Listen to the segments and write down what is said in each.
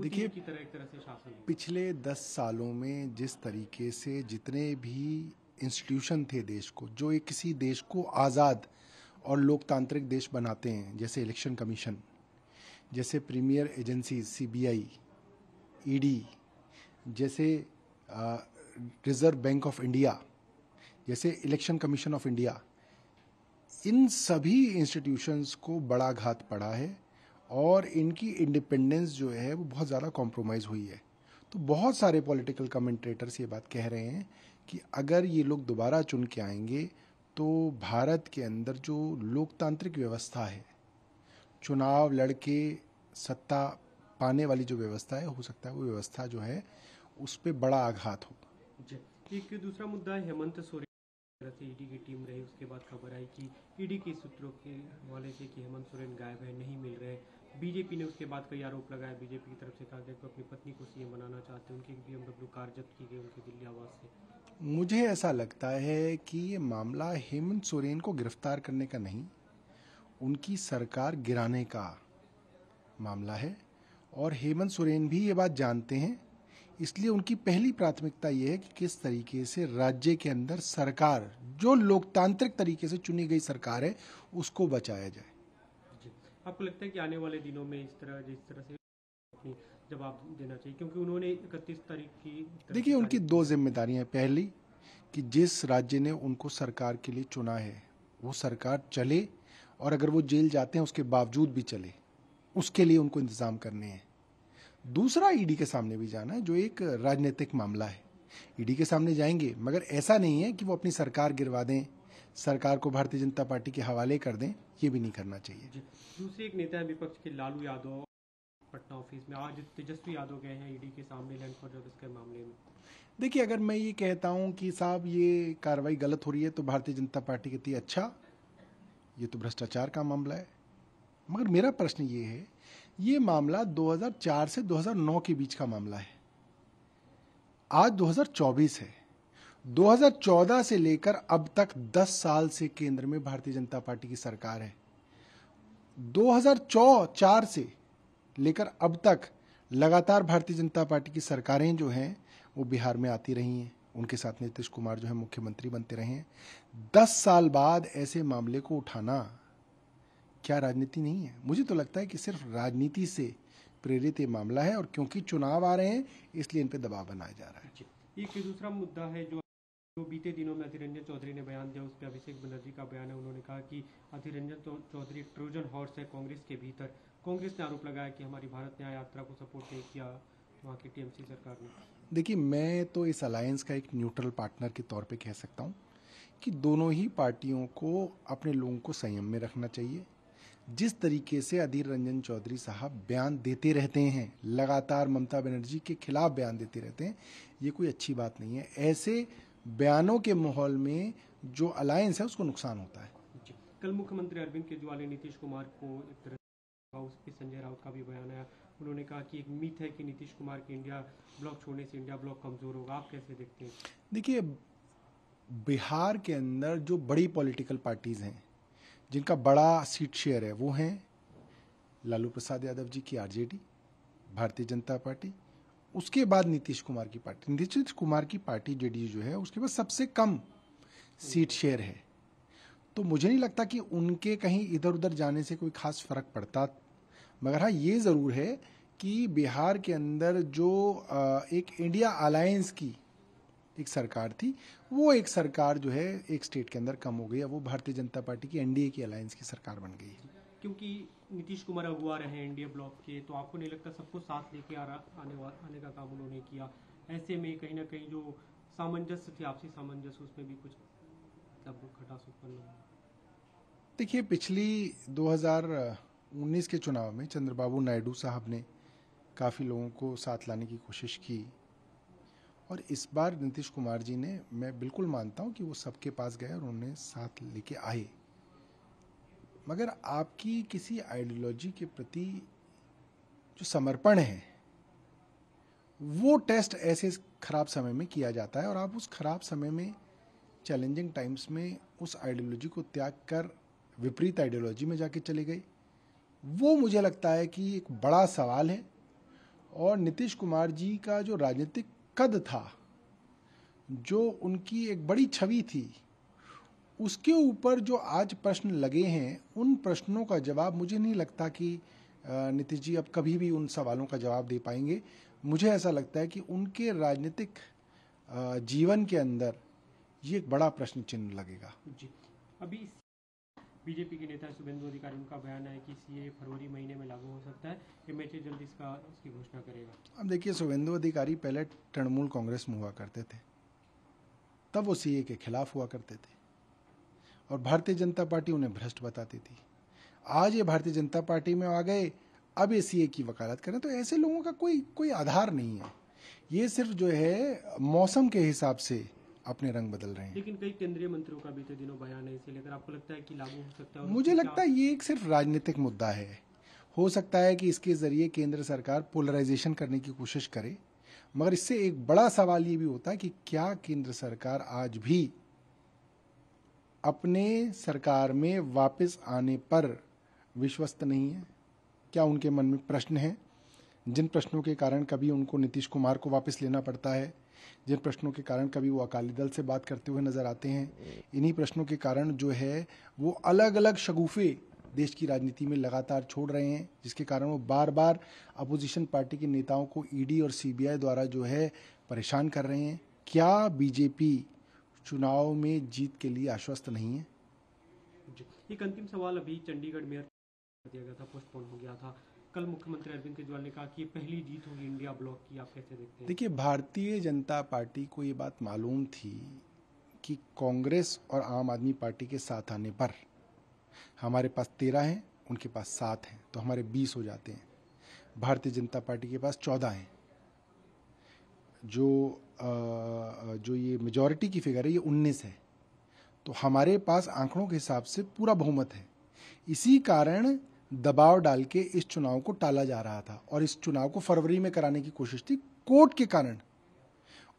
देखिए पिछले दस सालों में जिस तरीके से जितने भी इंस्टीट्यूशन थे देश को जो एक किसी देश को आज़ाद और लोकतांत्रिक देश बनाते हैं जैसे इलेक्शन कमीशन जैसे प्रीमियर एजेंसी सीबीआई ईडी जैसे रिज़र्व बैंक ऑफ इंडिया जैसे इलेक्शन कमीशन ऑफ इंडिया इन सभी इंस्टीट्यूशंस को बड़ा घात पड़ा है और इनकी इंडिपेंडेंस जो है वो बहुत ज़्यादा कॉम्प्रोमाइज़ हुई है तो बहुत सारे पॉलिटिकल कमेंट्रेटर्स ये बात कह रहे हैं कि अगर ये लोग दोबारा चुन के आएंगे तो भारत के अंदर जो लोकतांत्रिक व्यवस्था है चुनाव लड़के सत्ता पाने वाली जो व्यवस्था है हो सकता है वो व्यवस्था जो है उस पर बड़ा आघात हो एक दूसरा मुद्दा है हेमंत सोरेन से ईडी e की टीम रही उसके बाद खबर आई कि ईडी e के सूत्रों के हवाले से कि हेमंत सोरेन गायब है नहीं मिल रहे बीजेपी ने उसके बाद कई आरोप लगाए बीजेपी की तरफ से कहा गया कि अपनी पत्नी को सीएम बनाना चाहते हैं उनकी बी एमडब्ल्यू कार जब्त की गई उनके दिल्ली आवास से मुझे ऐसा लगता है कि ये मामला हेमंत सोरेन को गिरफ्तार करने का नहीं उनकी सरकार गिराने का मामला है और हेमंत सोरेन भी ये बात जानते हैं इसलिए उनकी पहली प्राथमिकता ये है कि किस तरीके से राज्य के अंदर सरकार जो लोकतांत्रिक तरीके से चुनी गई सरकार है उसको बचाया जाए आपको लगता है कि आने वाले दिनों में इस तरह जिस तरह से जवाब देना चाहिए क्योंकि उन्होंने इकतीस तारीख की देखिए उनकी दो जिम्मेदारियां पहली कि जिस राज्य ने उनको सरकार के लिए चुना है वो सरकार चले और अगर वो जेल जाते हैं उसके बावजूद भी चले उसके लिए उनको इंतजाम करने हैं दूसरा ईडी के सामने भी जाना है जो एक राजनीतिक मामला है ईडी के सामने जाएंगे मगर ऐसा नहीं है कि वो अपनी सरकार गिरवा दें सरकार को भारतीय जनता पार्टी के हवाले कर दें ये भी नहीं करना चाहिए दूसरी एक नेता है विपक्ष के लालू यादव पटना ऑफिस में आज तेजस्वी यादव गए हैं ईडी के सामने लैंड के मामले में देखिए अगर मैं ये कहता हूँ कि साहब ये कार्रवाई गलत हो रही है तो भारतीय जनता पार्टी के अच्छा ये तो भ्रष्टाचार का मामला है मगर मेरा प्रश्न ये है ये मामला 2004 से 2009 के बीच का मामला है आज 2024 है 2014 से लेकर अब तक 10 साल से केंद्र में भारतीय जनता पार्टी की सरकार है 2004 से लेकर अब तक लगातार भारतीय जनता पार्टी की सरकारें जो हैं वो बिहार में आती रही हैं उनके साथ नीतीश कुमार जो है मुख्यमंत्री बनते रहे हैं दस साल बाद ऐसे मामले को उठाना क्या राजनीति नहीं है मुझे तो लगता है कि सिर्फ राजनीति से प्रेरित ये मामला है और क्योंकि चुनाव आ रहे हैं इसलिए इन पर दबाव बनाया जा रहा है एक दूसरा मुद्दा है जो जो तो बीते दिनों में अधीर रंजन चौधरी ने बयान दिया उस पर अभिषेक बनर्जी का बयान है उन्होंने कहा कि अधीर रंजन तो- चौधरी ट्रोजन हॉर्स है कांग्रेस के भीतर कांग्रेस ने आरोप लगाया कि हमारी भारत न्याय यात्रा को सपोर्ट नहीं किया वहाँ की टीएमसी सरकार ने देखिए मैं तो इस अलायंस का एक न्यूट्रल पार्टनर के तौर पर कह सकता हूँ कि दोनों ही पार्टियों को अपने लोगों को संयम में रखना चाहिए जिस तरीके से अधीर रंजन चौधरी साहब बयान देते रहते हैं लगातार ममता बनर्जी के खिलाफ बयान देते रहते हैं ये कोई अच्छी बात नहीं है ऐसे बयानों के माहौल में जो अलायंस है उसको नुकसान होता है कल मुख्यमंत्री अरविंद केजरीवाल ने नीतीश कुमार को एक तरह संजय राउत का भी बयान आया उन्होंने कहा कि एक मिथ है कि नीतीश कुमार की इंडिया ब्लॉक छोड़ने से इंडिया ब्लॉक कमजोर होगा आप कैसे देखते हैं देखिए बिहार के अंदर जो बड़ी पॉलिटिकल पार्टीज हैं जिनका बड़ा सीट शेयर है वो हैं लालू प्रसाद यादव जी की आरजेडी भारतीय जनता पार्टी उसके बाद नीतीश कुमार की पार्टी नीतीश कुमार की पार्टी जेडीयू जो है उसके पास सबसे कम सीट शेयर है तो मुझे नहीं लगता कि उनके कहीं इधर उधर जाने से कोई खास फर्क पड़ता मगर हाँ ये ज़रूर है कि बिहार के अंदर जो एक इंडिया अलायंस की एक सरकार थी वो एक सरकार जो है एक स्टेट के अंदर कम हो गई है वो भारतीय जनता पार्टी की एनडीए की अलायंस की सरकार बन गई है क्योंकि नीतीश कुमार अगुआ रहे इंडिया ब्लॉक के तो आपको नहीं लगता सबको साथ लेके आ रहा आने आने का काम उन्होंने किया ऐसे में कहीं ना कहीं जो सामंजस्य थे आपसी सामंजस्य उसमें भी कुछ मतलब खटास उत्पन्न हुआ देखिए पिछली 2019 के चुनाव में चंद्रबाबू नायडू साहब ने काफ़ी लोगों को साथ लाने की कोशिश की और इस बार नीतीश कुमार जी ने मैं बिल्कुल मानता हूँ कि वो सबके पास गए और उन्हें साथ लेके आए मगर आपकी किसी आइडियोलॉजी के प्रति जो समर्पण है वो टेस्ट ऐसे खराब समय में किया जाता है और आप उस खराब समय में चैलेंजिंग टाइम्स में उस आइडियोलॉजी को त्याग कर विपरीत आइडियोलॉजी में जाके चले गए वो मुझे लगता है कि एक बड़ा सवाल है और नीतीश कुमार जी का जो राजनीतिक कद था जो उनकी एक बड़ी छवि थी उसके ऊपर जो आज प्रश्न लगे हैं उन प्रश्नों का जवाब मुझे नहीं लगता कि नीतीश जी अब कभी भी उन सवालों का जवाब दे पाएंगे मुझे ऐसा लगता है कि उनके राजनीतिक जीवन के अंदर ये एक बड़ा प्रश्न चिन्ह लगेगा जी अभी बीजेपी के नेता शुभेंदु अधिकारी उनका बयान है कि सीए फरवरी महीने में लागू हो सकता है एमएचए जल्द इसका इसकी घोषणा करेगा अब देखिए शुभेंदु अधिकारी पहले तृणमूल कांग्रेस में हुआ करते थे तब वो सीए के खिलाफ हुआ करते थे और भारतीय जनता पार्टी उन्हें भ्रष्ट बताती थी आज ये भारतीय जनता पार्टी में आ गए अब ए सी की वकालत करें तो ऐसे लोगों का कोई कोई आधार नहीं है ये सिर्फ जो है मौसम के हिसाब से अपने रंग बदल रहे हैं लेकिन कई केंद्रीय मंत्रियों का बीते दिनों बयान है इसे लेकर आपको लगता है कि लागू हो सकता है मुझे लगता है ये एक सिर्फ राजनीतिक मुद्दा है हो सकता है कि इसके जरिए केंद्र सरकार पोलराइजेशन करने की कोशिश करे मगर इससे एक बड़ा सवाल ये भी होता है कि क्या केंद्र सरकार आज भी अपने सरकार में वापस आने पर विश्वस्त नहीं है क्या उनके मन में प्रश्न हैं जिन प्रश्नों के कारण कभी उनको नीतीश कुमार को वापस लेना पड़ता है जिन प्रश्नों के कारण कभी वो अकाली दल से बात करते हुए नजर आते हैं इन्हीं प्रश्नों के कारण जो है वो अलग अलग शगुफे देश की राजनीति में लगातार छोड़ रहे हैं जिसके कारण वो बार बार अपोजिशन पार्टी के नेताओं को ईडी और सीबीआई द्वारा जो है परेशान कर रहे हैं क्या बीजेपी चुनाव में जीत के लिए आश्वस्त नहीं है एक अंतिम सवाल अभी चंडीगढ़ मेयर दिया गया था पोस्टपोन हो गया था कल मुख्यमंत्री अरविंद केजरीवाल ने कहा कि पहली जीत होगी इंडिया ब्लॉक की आप कैसे देखते हैं देखिए भारतीय जनता पार्टी को ये बात मालूम थी कि कांग्रेस और आम आदमी पार्टी के साथ आने पर हमारे पास तेरह हैं उनके पास सात हैं तो हमारे बीस हो जाते हैं भारतीय जनता पार्टी के पास चौदह हैं जो जो ये मेजॉरिटी की फिगर है ये उन्नीस है तो हमारे पास आंकड़ों के हिसाब से पूरा बहुमत है इसी कारण दबाव डाल के इस चुनाव को टाला जा रहा था और इस चुनाव को फरवरी में कराने की कोशिश थी कोर्ट के कारण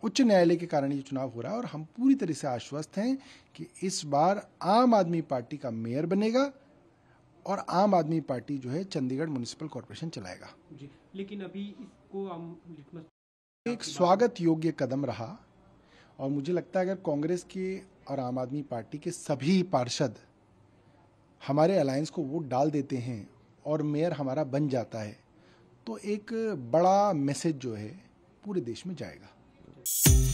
उच्च न्यायालय के कारण ये चुनाव हो रहा है और हम पूरी तरह से आश्वस्त हैं कि इस बार आम आदमी पार्टी का मेयर बनेगा और आम आदमी पार्टी जो है चंडीगढ़ म्यूनिसिपल कॉरपोरेशन चलाएगा जी लेकिन अभी इसको हम लिटमस एक स्वागत योग्य कदम रहा और मुझे लगता है अगर कांग्रेस के और आम आदमी पार्टी के सभी पार्षद हमारे अलायंस को वोट डाल देते हैं और मेयर हमारा बन जाता है तो एक बड़ा मैसेज जो है पूरे देश में जाएगा